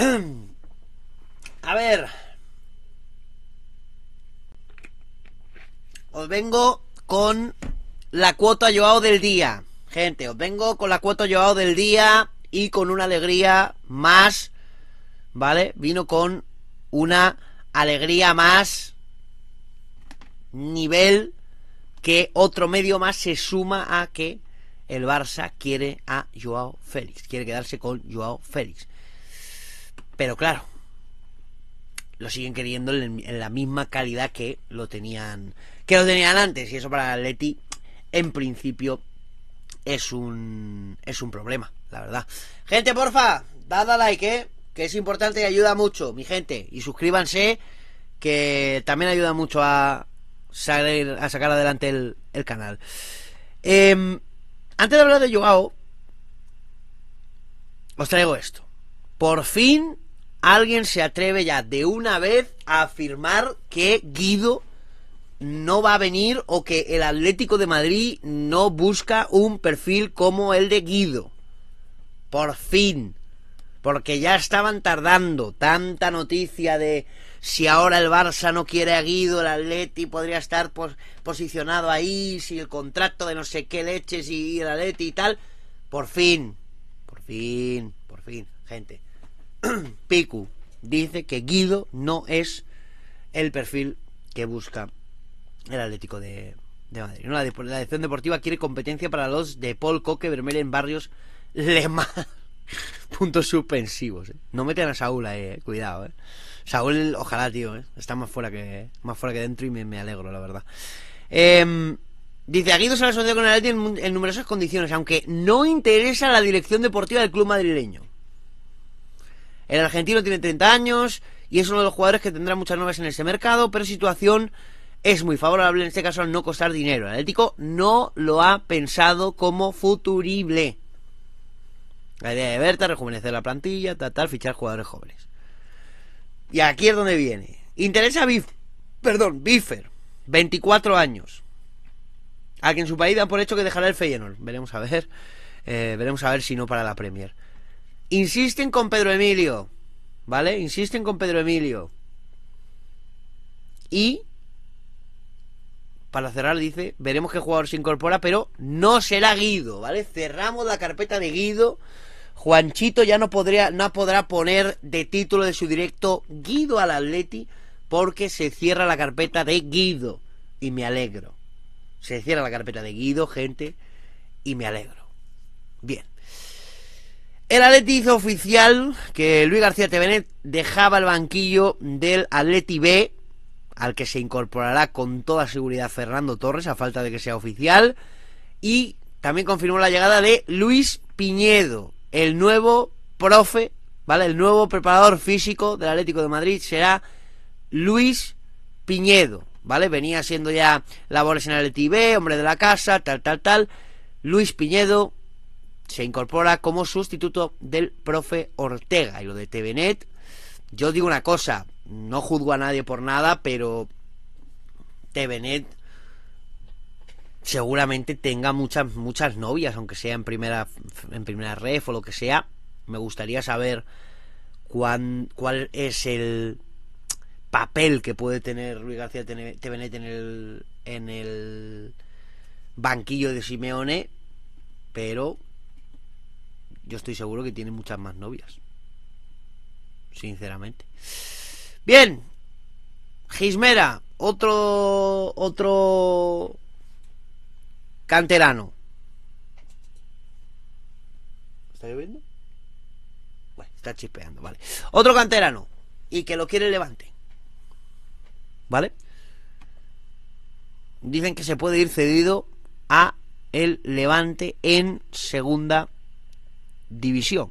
A ver. Os vengo con la cuota Joao del día. Gente, os vengo con la cuota Joao del día y con una alegría más. ¿Vale? Vino con una alegría más. Nivel que otro medio más se suma a que el Barça quiere a Joao Félix. Quiere quedarse con Joao Félix. Pero claro, lo siguen queriendo en, la misma calidad que lo tenían que lo tenían antes y eso para Leti en principio es un es un problema, la verdad. Gente, porfa, dad a like, ¿eh? que es importante y ayuda mucho, mi gente, y suscríbanse que también ayuda mucho a a sacar adelante el, canal. Em, antes de hablar de Yogao, os traigo esto. Por fin alguien se atreve ya de una vez a afirmar que Guido no va a venir o que el Atlético de Madrid no busca un perfil como el de Guido. Por fin. Porque ya estaban tardando. Tanta noticia de si ahora el Barça no quiere a Guido, el Atleti podría estar posicionado ahí, si el contrato de no sé qué leches y, y el Atleti y tal. Por fin. Por fin. Por fin. Gente Piku dice que Guido no es el perfil que busca el Atlético de, Madrid. La, dirección deportiva quiere competencia para los de Paul Coque, Bermel en Barrios, Lema. Puntos suspensivos. ¿eh? No metan a Saúl ahí, ¿eh? cuidado. ¿eh? Saúl, ojalá, tío. ¿eh? Está más fuera que más fuera que dentro y me, alegro, la verdad. Em, dice, Guido se ha asociado con el Atlético en, numerosas condiciones, aunque no interesa la dirección deportiva del club madrileño. El argentino tiene 30 años y es uno de los jugadores que tendrá muchas nuevas en ese mercado, pero situación es muy favorable en este caso al no costar dinero. El Atlético no lo ha pensado como futurible. La idea de Berta, rejuvenecer la plantilla, tratar, fichar jugadores jóvenes. Y aquí es donde viene. Interesa a perdón, Biffer, 24 años. A quien su país da por hecho que dejará el Feyenoord. Veremos a ver. Eh, veremos a ver si no para la Premier. Insisten con Pedro Emilio, ¿vale? Insisten con Pedro Emilio. Y, para cerrar, dice, veremos qué jugador se incorpora, pero no será Guido, ¿vale? Cerramos la carpeta de Guido. Juanchito ya no, podría, no podrá poner de título de su directo Guido al Atleti porque se cierra la carpeta de Guido. Y me alegro. Se cierra la carpeta de Guido, gente, y me alegro. Bien. El Atleti oficial que Luis García Tevenet dejaba el banquillo del Atleti B, al que se incorporará con toda seguridad Fernando Torres, a falta de que sea oficial, y también confirmó la llegada de Luis Piñedo, el nuevo profe, ¿vale? El nuevo preparador físico del Atlético de Madrid será Luis Piñedo, ¿vale? Venía siendo ya labores en el B, hombre de la casa, tal, tal, tal. Luis Piñedo se incorpora como sustituto del profe Ortega. Y lo de Tevenet... yo digo una cosa, no juzgo a nadie por nada, pero Tevenet... seguramente tenga muchas, muchas novias, aunque sea en primera, en primera ref o lo que sea. Me gustaría saber cuál es el papel que puede tener Luis García Tevenet en el, en el banquillo de Simeone, pero yo estoy seguro que tiene muchas más novias. Sinceramente. Bien. Gismera, otro otro canterano. ¿Está lloviendo? Bueno, está chispeando, vale. Otro canterano y que lo quiere Levante. ¿Vale? Dicen que se puede ir cedido a el Levante en segunda división.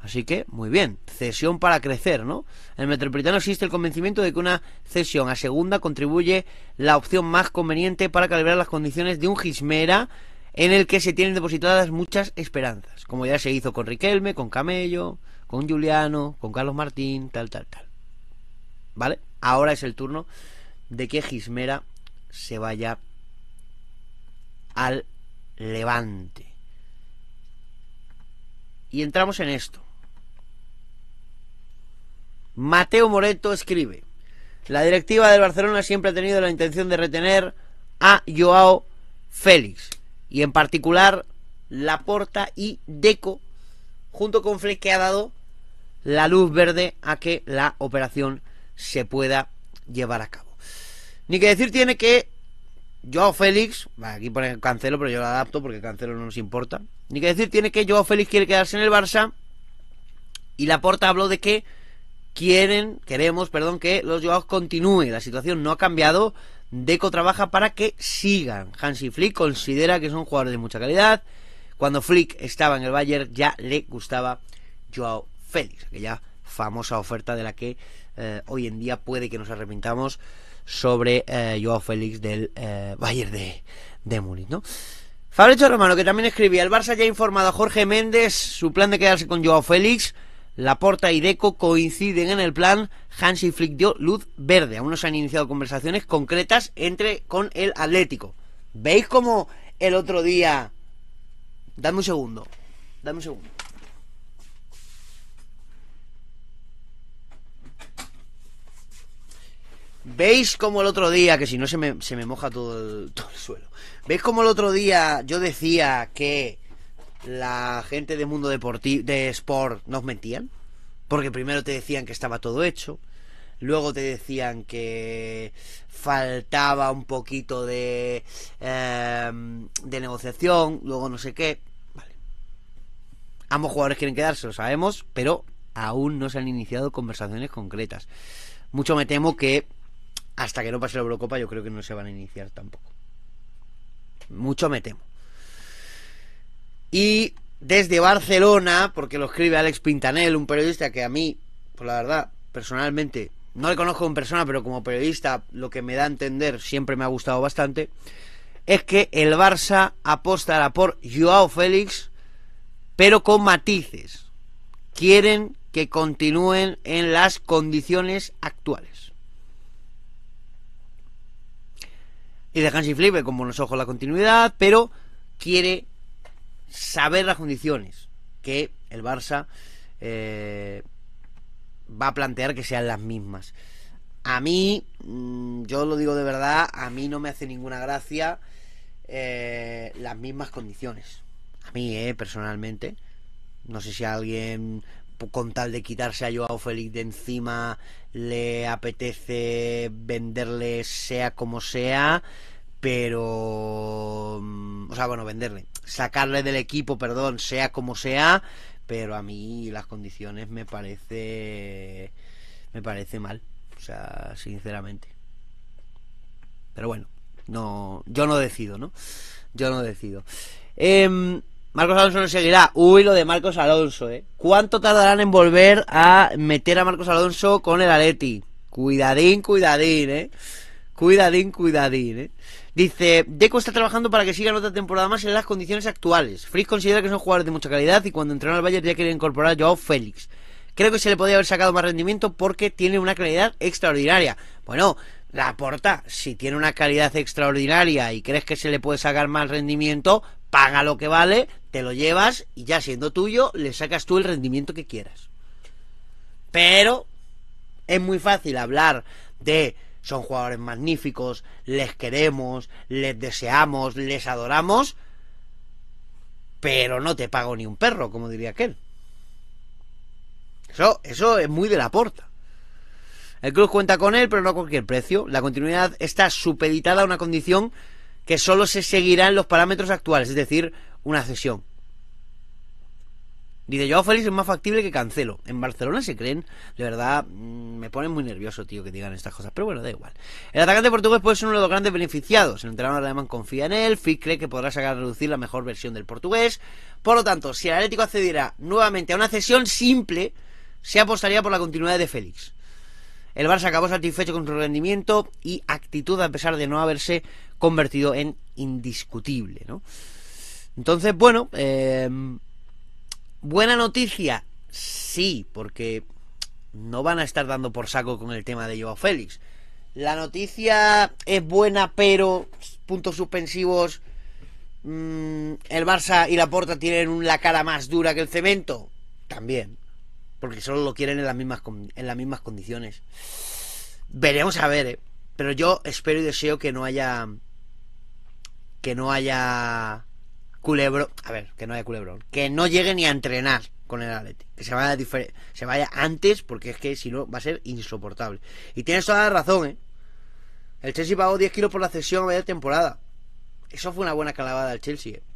Así que, muy bien, cesión para crecer, ¿no? En el Metropolitano existe el convencimiento de que una cesión a segunda contribuye la opción más conveniente para calibrar las condiciones de un Gismera en el que se tienen depositadas muchas esperanzas, como ya se hizo con Riquelme, con Camello, con Juliano, con Carlos Martín, tal, tal, tal. ¿Vale? Ahora es el turno de que Gismera se vaya al Levante. Y entramos en esto. Mateo Moreto escribe, la directiva del Barcelona siempre ha tenido la intención de retener a Joao Félix y en particular Laporta y Deco junto con Félix que ha dado la luz verde a que la operación se pueda llevar a cabo. Ni que decir tiene que Joao Félix, aquí pone Cancelo, pero yo lo adapto porque Cancelo no nos importa. Ni que decir tiene que Joao Félix quiere quedarse en el Barça y Laporta habló de que quieren, queremos, perdón, que los Joao continúen. La situación no ha cambiado. Deco trabaja para que sigan. Hansi Flick considera que son jugadores de mucha calidad. Cuando Flick estaba en el Bayern ya le gustaba Joao Félix, aquella famosa oferta de la que eh, hoy en día puede que nos arrepintamos sobre eh, Joao Félix del eh, Bayern de, de Múnich, ¿no? Romano, que también escribía, el Barça ya ha informado a Jorge Méndez su plan de quedarse con Joao Félix, Laporta y Deco coinciden en el plan, Hansi Flick dio luz verde, aún no se han iniciado conversaciones concretas entre con el Atlético. ¿Veis cómo el otro día... Dame un segundo, dame un segundo. ¿Veis como el otro día, que si no se me, moja todo el, suelo, ¿veis como el otro día yo decía que la gente De mundo deportivo, de sport, nos mentían? Porque primero te decían que estaba todo hecho, luego te decían que faltaba un poquito de, em, de negociación, luego no sé qué. Vale. Ambos jugadores quieren quedarse, lo sabemos, pero aún no se han iniciado conversaciones concretas. Mucho me temo que hasta que no pase la Eurocopa yo creo que no se van a iniciar tampoco. Mucho me temo. Y desde Barcelona, porque lo escribe Alex Pintanel, un periodista que a mí, por pues la verdad, personalmente, no le conozco en persona, pero como periodista, lo que me da a entender siempre me ha gustado bastante, es que el Barça apostará por Joao Félix, pero con matices. Quieren que continúen en las condiciones actuales. y de Hansi Flick con buenos ojos la continuidad, pero quiere saber las condiciones que el Barça eh, va a plantear que sean las mismas. A mí, mm, yo lo digo de verdad, a mí no me hace ninguna gracia eh, las mismas condiciones. A mí, eh, personalmente. No sé si alguien con tal de quitarse a Joao Félix de encima, le apetece venderle sea como sea, pero... Mm, o sea, bueno, venderle. Sacarle del equipo, perdón, sea como sea, pero a mí las condiciones me parece... Me parece mal, o sea, sinceramente. Pero bueno, no, yo no decido, ¿no? Yo no decido. Eh, Marcos Alonso no seguirá. Uy, lo de Marcos Alonso, ¿eh? ¿Cuánto tardarán en volver a meter a Marcos Alonso con el Aleti? Cuidadín, cuidadín, ¿eh? Cuidadín, cuidadín, ¿eh? Dice, Deco está trabajando para que sigan otra temporada más en las condiciones actuales. Fritz considera que son jugadores de mucha calidad y cuando entrenó al Bayern ya quería incorporar a Joao Félix. Creo que se le podía haber sacado más rendimiento porque tiene una calidad extraordinaria. Bueno, la aporta. Si tiene una calidad extraordinaria y crees que se le puede sacar más rendimiento, paga lo que vale, te lo llevas y ya siendo tuyo, le sacas tú el rendimiento que quieras. Pero es muy fácil hablar de son jugadores magníficos, les queremos, les deseamos, les adoramos, pero no te pago ni un perro, como diría aquel. Eso, eso es muy de la porta. El club cuenta con él, pero no a cualquier precio. La continuidad está supeditada a una condición que solo se seguirá en los parámetros actuales, es decir, una cesión. Dice, yo a Félix es más factible que Cancelo. En Barcelona se creen, de verdad, mm, me pone muy nervioso, tío, que digan estas cosas. Pero bueno, da igual. El atacante portugués puede ser uno de los grandes beneficiados. El entrenador alemán confía en él. Fitz cree que podrá sacar a reducir la mejor versión del portugués. Por lo tanto, si el Atlético accediera nuevamente a una cesión simple, se apostaría por la continuidad de Félix. El se acabó satisfecho con su rendimiento y actitud a pesar de no haberse convertido en indiscutible, ¿no? Entonces, bueno, eh, buena noticia, sí, porque no van a estar dando por saco con el tema de Joao Félix. La noticia es buena, pero puntos suspensivos. Mm, el Barça y la Porta tienen la cara más dura que el cemento. También. Porque solo lo quieren en las mismas, en las mismas condiciones. Veremos a ver, eh, Pero yo espero y deseo que no haya. Que no haya Culebro, a ver, que no haya culebrón, que no llegue ni a entrenar con el Atleti, que se vaya, se vaya antes porque es que si no va a ser insoportable. Y tienes toda la razón, ¿eh? El Chelsea pagó 10 kilos por la cesión a media temporada. Eso fue una buena calabada del Chelsea, ¿eh?